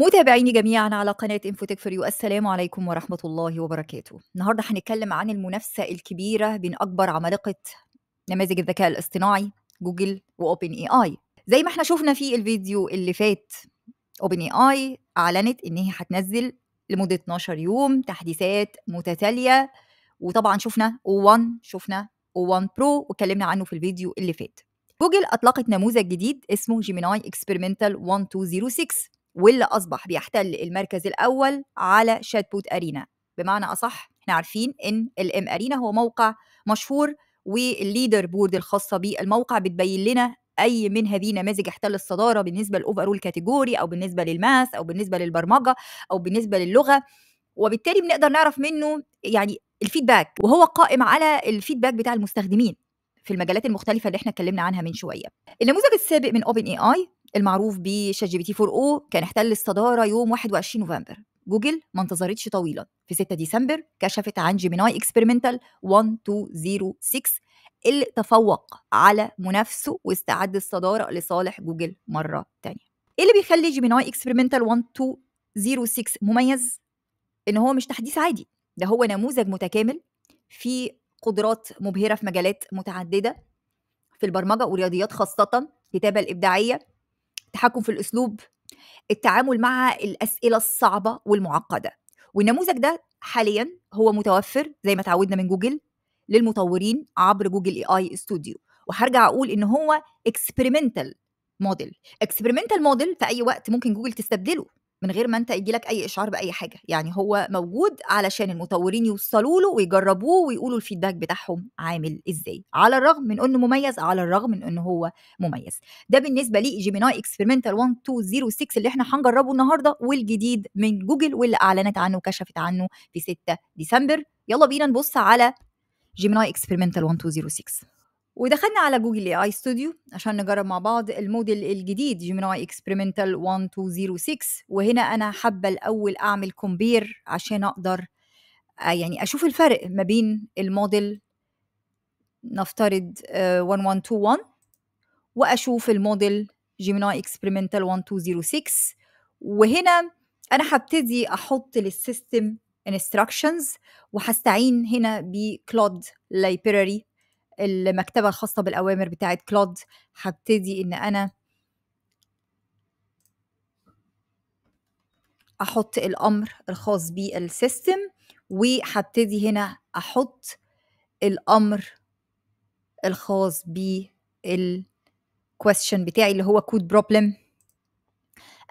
متابعيني جميعا على قناة انفوتك فريو السلام عليكم ورحمة الله وبركاته النهاردة هنتكلم عن المنافسة الكبيرة بين أكبر عمالقة نماذج الذكاء الاصطناعي جوجل وأوبن اي اي زي ما احنا شفنا في الفيديو اللي فات أوبن اي اي أعلنت إن هي هتنزل لمدة 12 يوم تحديثات متتالية وطبعا شفنا O1 شفنا O1 برو واتكلمنا عنه في الفيديو اللي فات جوجل أطلقت نموذج جديد اسمه جيميناي اكسبيرمنتال 1206 واللي أصبح بيحتل المركز الأول على شات بوت أرينا بمعنى أصح احنا عارفين إن الام أرينا هو موقع مشهور والليدر بورد الخاصة بالموقع بتبين لنا اي من هذه النماذج احتل الصداره بالنسبه للاوفرول كاتيجوري او بالنسبه للماس او بالنسبه للبرمجه او بالنسبه للغه وبالتالي بنقدر نعرف منه يعني الفيدباك وهو قائم على الفيدباك بتاع المستخدمين في المجالات المختلفة اللي احنا اتكلمنا عنها من شوية. النموذج السابق من اوبن اي اي المعروف بشات جي بي تي 4 او كان احتل الصداره يوم 21 نوفمبر جوجل ما انتظرتش طويلا في 6 ديسمبر كشفت عن جيميناي اكسبيرمنتال 1206 اللي تفوق على منافسه واستعد الصداره لصالح جوجل مره تانية ايه اللي بيخلي جيميناي اكسبيرمنتال 1206 مميز ان هو مش تحديث عادي ده هو نموذج متكامل في قدرات مبهره في مجالات متعدده في البرمجه والرياضيات خاصه الكتابه الابداعيه التحكم في الاسلوب التعامل مع الاسئله الصعبه والمعقده والنموذج ده حاليا هو متوفر زي ما تعودنا من جوجل للمطورين عبر جوجل اي اي ستوديو وهرجع اقول ان هو اكسبيرمنتال موديل اكسبيرمنتال موديل في اي وقت ممكن جوجل تستبدله من غير ما انت يجي لك اي اشعار باي حاجه يعني هو موجود علشان المطورين يوصلوا له ويجربوه ويقولوا الفيدباك بتاعهم عامل ازاي على الرغم من انه مميز على الرغم من انه هو مميز ده بالنسبه لي جيميناي اكسبيرمنتال 1206 اللي احنا هنجربه النهارده والجديد من جوجل واللي اعلنت عنه وكشفت عنه في 6 ديسمبر يلا بينا نبص على جيميناي اكسبيرمنتال 1206 ودخلنا على جوجل اي اي ستوديو عشان نجرب مع بعض الموديل الجديد جيميناي اكسبيرمنتال 1206 وهنا انا حابه الاول اعمل كومبير عشان اقدر آه، يعني اشوف الفرق ما بين الموديل نفترض 1121 آه، واشوف الموديل جيميناي اكسبيرمنتال 1206 وهنا انا هبتدي احط للسيستم انستراكشنز وهستعين هنا بكلود لايبراري المكتبة الخاصة بالأوامر بتاعت كلود هبتدي إن أنا أحط الأمر الخاص بالسيستم وهبتدي هنا أحط الأمر الخاص بالكويستشن بتاعي اللي هو كود بروبلم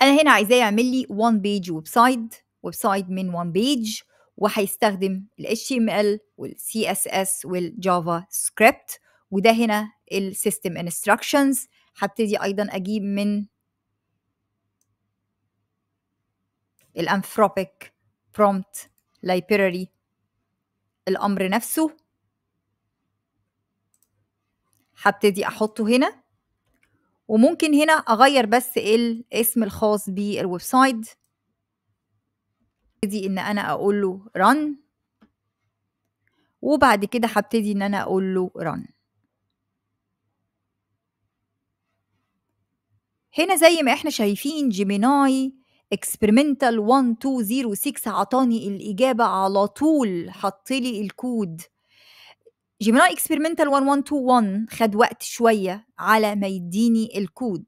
أنا هنا عايزاه يعمل لي وان بيج ويب سايت ويب سايت من وان بيج وهيستخدم ال HTML وال CSS وال JavaScript وده هنا السيستم Instructions هبتدي ايضا اجيب من ال Anthropic Prompt Library الامر نفسه هبتدي احطه هنا وممكن هنا اغير بس الاسم الخاص بالويب سايت هبتدي إن أنا أقول له run وبعد كده هبتدي إن أنا أقول له run هنا زي ما احنا شايفين جيميناي اكسبيرمنتال 1206 عطاني الإجابة على طول حط لي الكود جيميناي اكسبيرمنتال 1121 خد وقت شوية على ما يديني الكود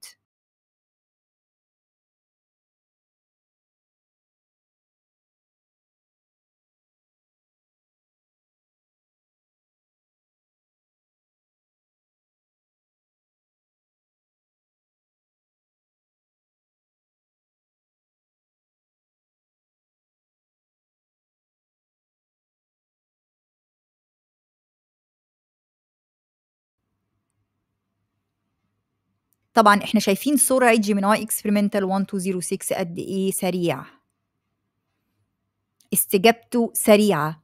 طبعا احنا شايفين سرعه جيميناي اكسبيرمنتال 1206 قد ايه سريع استجابته سريعه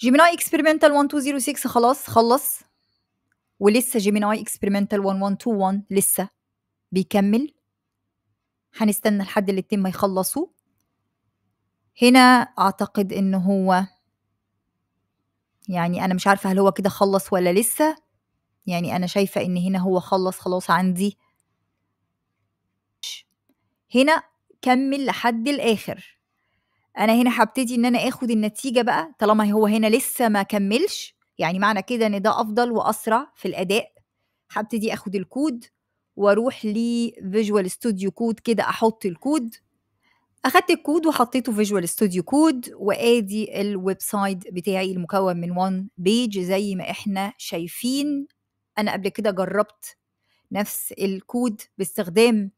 جيميناي اكسبيرمنتال 1206 خلاص خلص ولسه جيميناي اكسبيرمنتال 1121 لسه بيكمل هنستنى لحد الاتنين ما يخلصوا هنا اعتقد ان هو يعني أنا مش عارفة هل هو كده خلّص ولا لسه؟ يعني أنا شايفة إن هنا هو خلّص خلاص عندي. هنا كمّل لحد الآخر. أنا هنا هبتدي إن أنا آخُد النتيجة بقى طالما هو هنا لسه ما كمّلش، يعني معنى كده إن ده أفضل وأسرع في الأداء، هبتدي آخُد الكود وأروح لفيجوال studio code كده أحُط الكود اخدت الكود وحطيته فيجوال ستوديو كود وادي الويب سايت بتاعي المكون من وان بيج زي ما احنا شايفين انا قبل كده جربت نفس الكود باستخدام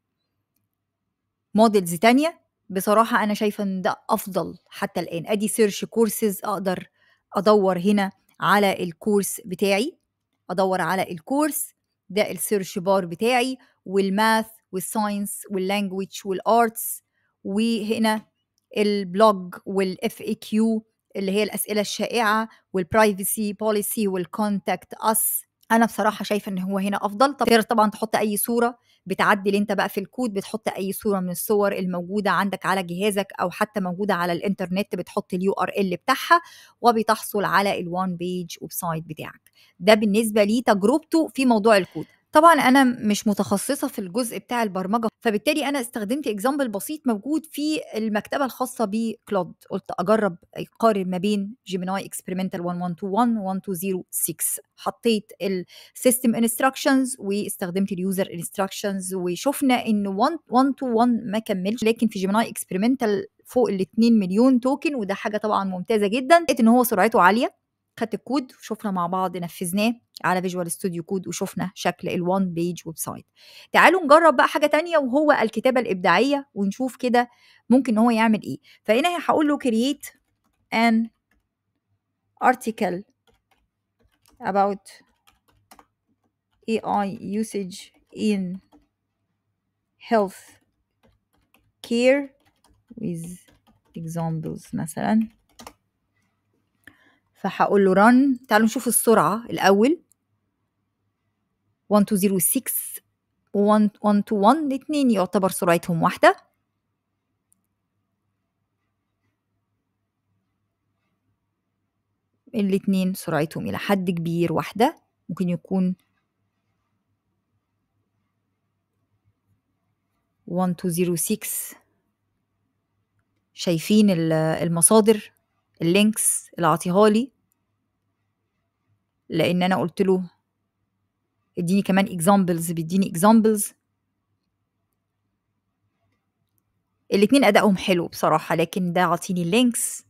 موديلز تانية بصراحة أنا شايفة إن ده أفضل حتى الآن أدي سيرش كورسز أقدر أدور هنا على الكورس بتاعي أدور على الكورس ده السيرش بار بتاعي والماث والساينس واللانجويج والارتس وهنا البلوج والاف اي كيو اللي هي الاسئله الشائعه والبرايفسي بوليسي والكونتاكت اس انا بصراحه شايفه ان هو هنا افضل طب طبعا تحط اي صوره بتعدل انت بقى في الكود بتحط اي صوره من الصور الموجوده عندك على جهازك او حتى موجوده على الانترنت بتحط اليو ار ال بتاعها وبتحصل على الوان بيج ويب سايت بتاعك ده بالنسبه لي تجربته في موضوع الكود طبعا انا مش متخصصه في الجزء بتاع البرمجه فبالتالي انا استخدمت اكزامبل بسيط موجود في المكتبه الخاصه بكلود قلت اجرب اقارن ما بين جيميناي اكسبيرمنتال 1121 1206 حطيت السيستم انستراكشنز واستخدمت اليوزر انستراكشنز وشفنا ان 1121 ما كملش لكن في جيميناي اكسبيرمنتال فوق ال 2 مليون توكن وده حاجه طبعا ممتازه جدا لقيت ان هو سرعته عاليه خدت الكود وشفنا مع بعض نفذناه على فيجوال ستوديو كود وشفنا شكل الوان بيج ويب سايت تعالوا نجرب بقى حاجه تانية وهو الكتابه الابداعيه ونشوف كده ممكن هو يعمل ايه فهنا هقول له create an article about AI usage in health care with examples مثلا فهقول له run تعالوا نشوف السرعة الأول 1206 و 1 2 1 الاتنين يعتبر سرعتهم واحدة الاتنين سرعتهم إلى حد كبير واحدة ممكن يكون 1206 شايفين المصادر اللينكس اللي عطيها لي لان انا قلت له اديني كمان اكزامبلز بيديني اكزامبلز الاتنين ادائهم حلو بصراحه لكن ده عطيني اللينكس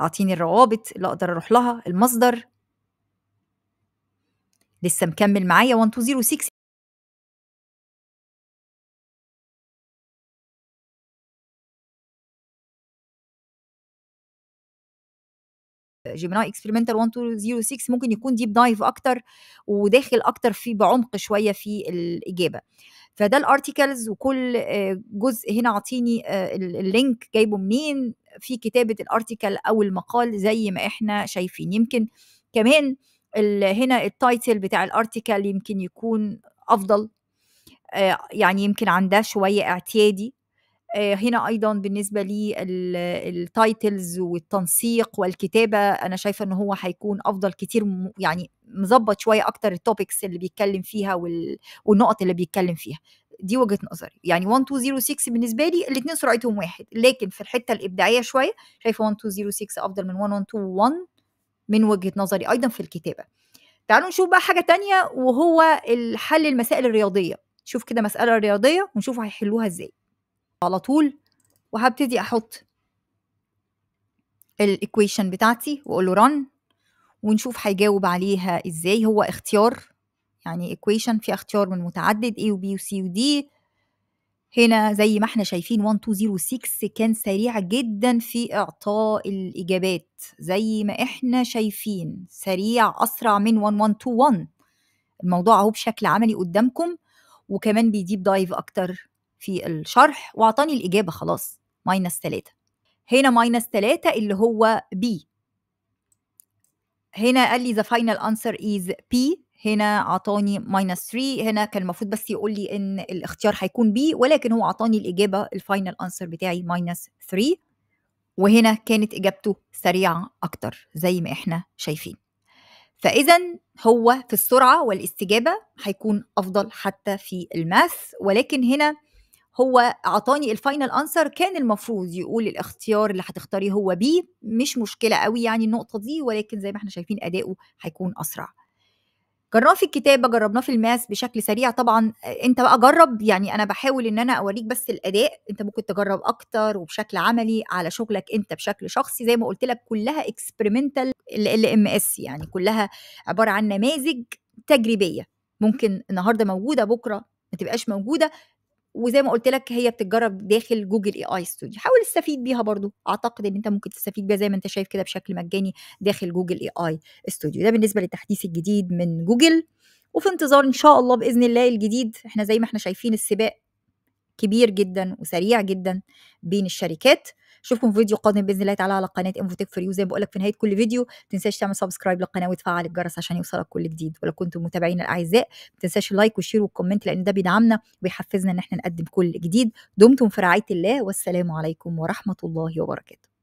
اعطيني الروابط اللي اقدر اروح لها المصدر لسه مكمل معايا 1206 جيمناي اكسبيرمنتال 1206 ممكن يكون ديب دايف اكتر وداخل اكتر في بعمق شويه في الاجابه فده الارتكلز وكل آه، جزء هنا عطيني آه، اللينك جايبه منين في كتابه الارتكل او المقال زي ما احنا شايفين يمكن كمان هنا التايتل بتاع الارتكل يمكن يكون افضل آه، يعني يمكن عندها شويه اعتيادي آه، هنا ايضا بالنسبه التايتلز والتنسيق والكتابه انا شايفه ان هو هيكون افضل كتير يعني مظبط شويه اكتر التوبكس اللي بيتكلم فيها والنقط اللي بيتكلم فيها دي وجهه نظري يعني 1206 بالنسبه لي الاثنين سرعتهم واحد لكن في الحته الابداعيه شويه شايفه 1206 افضل من 1121 من وجهه نظري ايضا في الكتابه تعالوا نشوف بقى حاجه تانية وهو حل المسائل الرياضيه شوف كده مساله رياضيه ونشوف هيحلوها ازاي على طول وهبتدي احط الايكويشن بتاعتي واقول له رن ونشوف هيجاوب عليها ازاي هو اختيار يعني ايكويشن فيها اختيار من متعدد A و B و C و D هنا زي ما احنا شايفين 1206 كان سريع جدا في اعطاء الاجابات زي ما احنا شايفين سريع اسرع من 1121 الموضوع اهو بشكل عملي قدامكم وكمان بيديب دايف اكتر في الشرح واعطاني الاجابه خلاص ماينس 3 هنا ماينس 3 اللي هو بي هنا قال لي ذا فاينل انسر از بي هنا اعطاني ماينس 3 هنا كان المفروض بس يقول لي ان الاختيار هيكون بي ولكن هو اعطاني الاجابه الفاينل انسر بتاعي ماينس 3 وهنا كانت اجابته سريعه اكتر زي ما احنا شايفين فاذا هو في السرعه والاستجابه هيكون افضل حتى في الماث ولكن هنا هو اعطاني الفاينل انسر كان المفروض يقول الاختيار اللي هتختاريه هو بيه مش مشكله قوي يعني النقطه دي ولكن زي ما احنا شايفين اداؤه هيكون اسرع جربناه في الكتابه جربناه في الماس بشكل سريع طبعا انت بقى جرب يعني انا بحاول ان انا اوريك بس الاداء انت ممكن تجرب اكتر وبشكل عملي على شغلك انت بشكل شخصي زي ما قلت لك كلها اكسبيرمنتال ال ام اس يعني كلها عباره عن نماذج تجريبيه ممكن النهارده موجوده بكره ما تبقاش موجوده وزي ما قلت لك هي بتتجرب داخل جوجل اي اي ستوديو حاول تستفيد بيها برضو اعتقد ان انت ممكن تستفيد بيها زي ما انت شايف كده بشكل مجاني داخل جوجل اي اي ستوديو ده بالنسبه للتحديث الجديد من جوجل وفي انتظار ان شاء الله باذن الله الجديد احنا زي ما احنا شايفين السباق كبير جدا وسريع جدا بين الشركات اشوفكم في فيديو قادم باذن الله تعالى على قناه انفو فور فري وزي ما بقول لك في نهايه كل فيديو ما تنساش تعمل سبسكرايب للقناه وتفعل الجرس عشان يوصلك كل جديد ولو كنتم متابعين الاعزاء ما تنساش اللايك والشير والكومنت لان ده بيدعمنا وبيحفزنا ان احنا نقدم كل جديد دمتم في رعايه الله والسلام عليكم ورحمه الله وبركاته